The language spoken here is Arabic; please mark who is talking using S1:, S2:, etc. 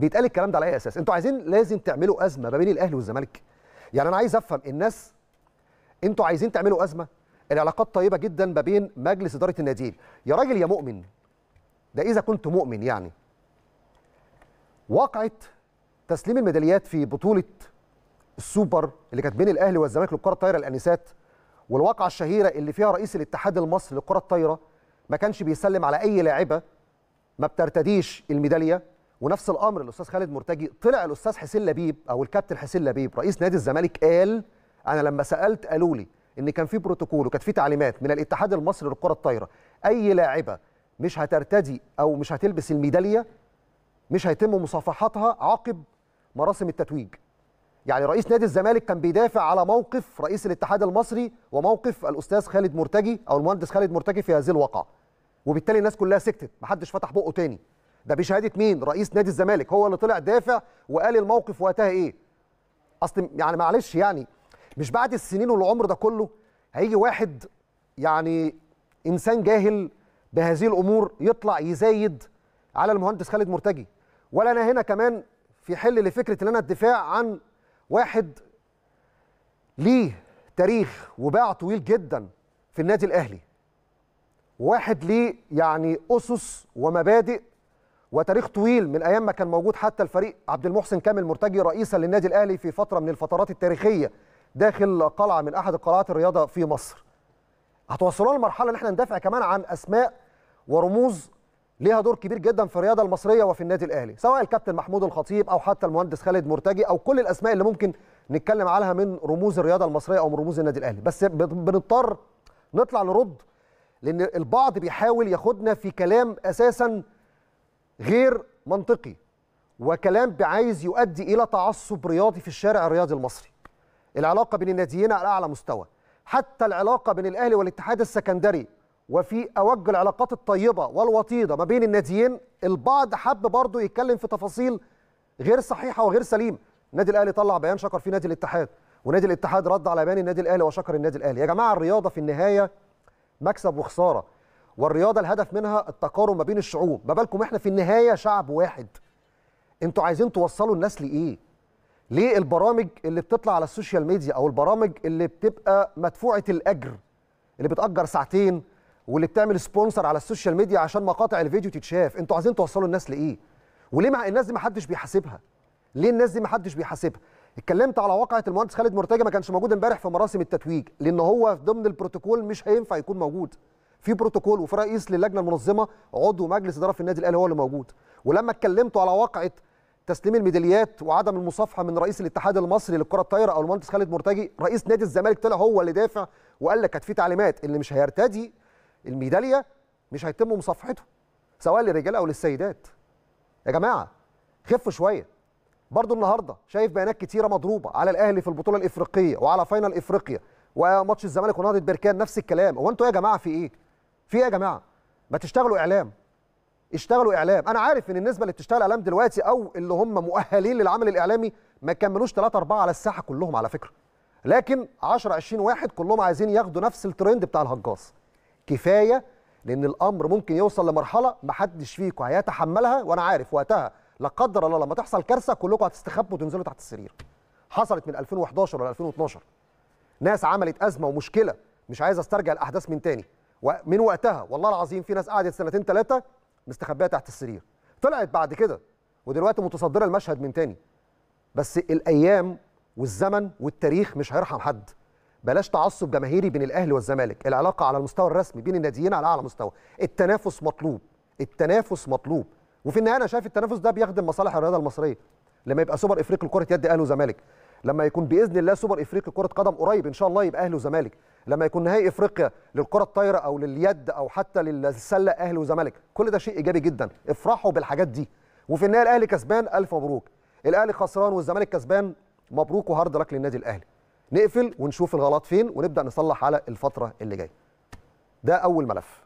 S1: بيتقال الكلام ده على اي اساس انتوا عايزين لازم تعملوا ازمه ما بين الاهلي والزمالك يعني انا عايز افهم الناس انتوا عايزين تعملوا ازمه العلاقات طيبه جدا ما بين مجلس اداره الناديين يا راجل يا مؤمن ده اذا كنت مؤمن يعني واقعه تسليم الميداليات في بطوله السوبر اللي كانت بين الاهلي والزمالك للكره الطايره الانسات والواقعه الشهيره اللي فيها رئيس الاتحاد المصري للكره الطايره ما كانش بيسلم على اي لاعبه ما بترتديش الميداليه ونفس الامر الاستاذ خالد مرتجي طلع الاستاذ حسين لبيب او الكابتن حسين لبيب رئيس نادي الزمالك قال انا لما سالت قالوا لي ان كان في بروتوكول وكانت في تعليمات من الاتحاد المصري للكره الطايره اي لاعبه مش هترتدي او مش هتلبس الميداليه مش هيتم مصافحتها عقب مراسم التتويج يعني رئيس نادي الزمالك كان بيدافع على موقف رئيس الاتحاد المصري وموقف الاستاذ خالد مرتجي او المهندس خالد مرتجي في هذه الواقعه وبالتالي الناس كلها سكتت محدش فتح بقه تاني ده بشهاده مين رئيس نادي الزمالك هو اللي طلع دافع وقال الموقف وقتها ايه اصل يعني معلش يعني مش بعد السنين والعمر ده كله هيجي واحد يعني انسان جاهل بهذه الامور يطلع يزايد على المهندس خالد مرتجي ولا انا هنا كمان في حل لفكره ان انا الدفاع عن واحد ليه تاريخ وباع طويل جدا في النادي الاهلي واحد ليه يعني اسس ومبادئ وتاريخ طويل من ايام ما كان موجود حتى الفريق عبد المحسن كامل مرتجي رئيسا للنادي الاهلي في فتره من الفترات التاريخيه داخل قلعه من احد قلعات الرياضه في مصر. هتوصلونا لمرحله ان احنا ندافع كمان عن اسماء ورموز ليها دور كبير جدا في الرياضه المصريه وفي النادي الاهلي، سواء الكابتن محمود الخطيب او حتى المهندس خالد مرتجي او كل الاسماء اللي ممكن نتكلم عليها من رموز الرياضه المصريه او من رموز النادي الاهلي، بس بنضطر نطلع نرد لان البعض بيحاول ياخدنا في كلام اساسا غير منطقي وكلام عايز يؤدي الى تعصب رياضي في الشارع الرياضي المصري العلاقه بين الناديين على اعلى مستوى حتى العلاقه بين الاهلي والاتحاد السكندري وفي اوج العلاقات الطيبه والوطيده ما بين الناديين البعض حب برضه يتكلم في تفاصيل غير صحيحه وغير سليمه النادي الاهلي طلع بيان شكر فيه نادي الاتحاد ونادي الاتحاد رد على بيان النادي الاهلي وشكر النادي الاهلي يا جماعه الرياضه في النهايه مكسب وخساره والرياضه الهدف منها التقارب ما بين الشعوب ما بالكم احنا في النهايه شعب واحد انتوا عايزين توصلوا الناس لايه ليه البرامج اللي بتطلع على السوشيال ميديا او البرامج اللي بتبقى مدفوعه الاجر اللي بتاجر ساعتين واللي بتعمل سبونسر على السوشيال ميديا عشان مقاطع الفيديو تتشاف انتوا عايزين توصلوا الناس لايه وليه مع الناس دي ما حدش بيحاسبها ليه الناس دي ما حدش بيحاسبها اتكلمت على واقعه المهندس خالد مرتجى ما كانش موجود امبارح في مراسم التتويج لان هو ضمن البروتوكول مش هينفع يكون موجود في بروتوكول وفي رئيس للجنه المنظمه عضو مجلس اداره في النادي الاهلي هو اللي موجود ولما اتكلمتوا على واقعه تسليم الميداليات وعدم المصافحه من رئيس الاتحاد المصري للكره الطايره او المهندس خالد مرتجي رئيس نادي الزمالك طلع هو اللي دافع وقال لك كانت في تعليمات اللي مش هيرتدي الميداليه مش هيتم مصافحته سواء للرجال او للسيدات يا جماعه خفوا شويه برضو النهارده شايف بيانات كتيره مضروبه على الاهلي في البطوله الافريقيه وعلى فاينل افريقيا وماتش الزمالك ونهضه بركان نفس الكلام هو انتوا يا جماعه في ايه في ايه يا جماعه ما تشتغلوا اعلام اشتغلوا اعلام انا عارف ان النسبه اللي بتشتغل اعلام دلوقتي او اللي هم مؤهلين للعمل الاعلامي ما كملوش 3 4 على الساحه كلهم على فكره لكن 10 20 واحد كلهم عايزين ياخدوا نفس الترند بتاع الهجاص كفايه لان الامر ممكن يوصل لمرحله ما حدش فيكم هيتحملها وانا عارف وقتها لا قدر الله لما تحصل كارثه كلكم هتستخبوا وتنزلوا تحت السرير حصلت من 2011 ولا 2012 ناس عملت ازمه ومشكله مش عايز استرجع الاحداث من تاني ومن وقتها والله العظيم في ناس قعدت سنتين ثلاثه مستخبيه تحت السرير طلعت بعد كده ودلوقتي متصدره المشهد من تاني بس الايام والزمن والتاريخ مش هيرحم حد بلاش تعصب جماهيري بين الاهلي والزمالك العلاقه على المستوى الرسمي بين الناديين على اعلى مستوى التنافس مطلوب التنافس مطلوب وفي النهايه انا شايف التنافس ده بيخدم مصالح الرياضه المصريه لما يبقى سوبر افريقيا لكره يد اهلي وزمالك لما يكون باذن الله سوبر افريقيا كره قدم قريب ان شاء الله يبقى اهلي وزمالك لما يكون نهائي افريقيا للكره الطايره او لليد او حتى للسله اهلي وزمالك كل ده شيء ايجابي جدا افرحوا بالحاجات دي وفي النهايه الاهلي كسبان الف مبروك الاهلي خسران والزمالك كسبان مبروك وهارد لك للنادي الاهلي نقفل ونشوف الغلط فين ونبدا نصلح على الفتره اللي جايه ده اول ملف